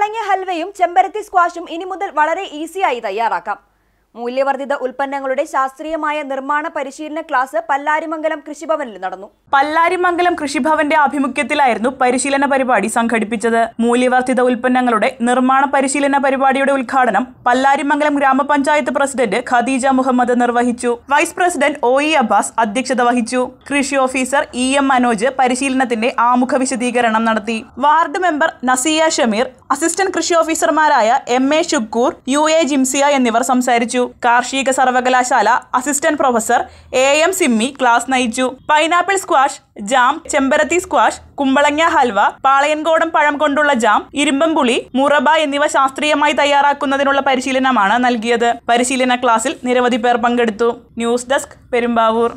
കുമ്പളങ്ങ ഹൽവയും ചെമ്പരത്തി സ്ക്വാഷും ഇനി മുതൽ വളരെ ഈസിയായി തയ്യാറാക്കാം മൂല്യവർദ്ധിത ഉൽപ്പന്നങ്ങളുടെ ശാസ്ത്രീയമായ നിർമ്മാണ പരിശീലന ക്ലാസ് പല്ലാരിമംഗലം കൃഷിഭവനിൽ നടന്നു പല്ലാരിമംഗലം കൃഷിഭവന്റെ ആഭിമുഖ്യത്തിലായിരുന്നു പരിശീലന പരിപാടി സംഘടിപ്പിച്ചത് മൂല്യവർദ്ധിത ഉൽപ്പന്നങ്ങളുടെ നിർമ്മാണ പരിശീലന പരിപാടിയുടെ ഉദ്ഘാടനം പല്ലാരിമംഗലം ഗ്രാമപഞ്ചായത്ത് പ്രസിഡന്റ് ഖദീജ മുഹമ്മദ് നിർവഹിച്ചു vice president O E Abbas അധ്യക്ഷത വഹിച്ചു കൃഷി ഓഫീസർ ഇ എം മനോജ് പരിശീലനത്തിന്റെ ആമുഖ വിശദീകരണം നടത്തി ward member Nasiya Shameer assistant കൃഷി ഓഫീസർമാരായ M A Shukkur U A Jimsiya എന്നിവർ സംസാരിച്ചു നയിച്ചു കാർഷിക സർവകലാശാല assistant professor A M Simmy class നയിച്ചു പൈനാപ്പിൾ സ്ക്വാഷ് ജാം ചെമ്പരത്തി സ്ക്വാഷ് കുമ്പളങ്ങ ഹൽവ പാളയൻകോടം പഴം കൊണ്ടുള്ള ജാം ഇരുമ്പംപുളി മുറബ എന്നിവ ശാസ്ത്രീയമായി തയ്യാറാക്കുന്നതിനുള്ള പരിശീലനമാണ് നൽകിയത് പരിശീലന ക്ലാസ്സിൽ നിരവധി പേർ പങ്കെടുത്തു ന്യൂസ് ഡെസ്ക് പെരുമ്പാവൂർ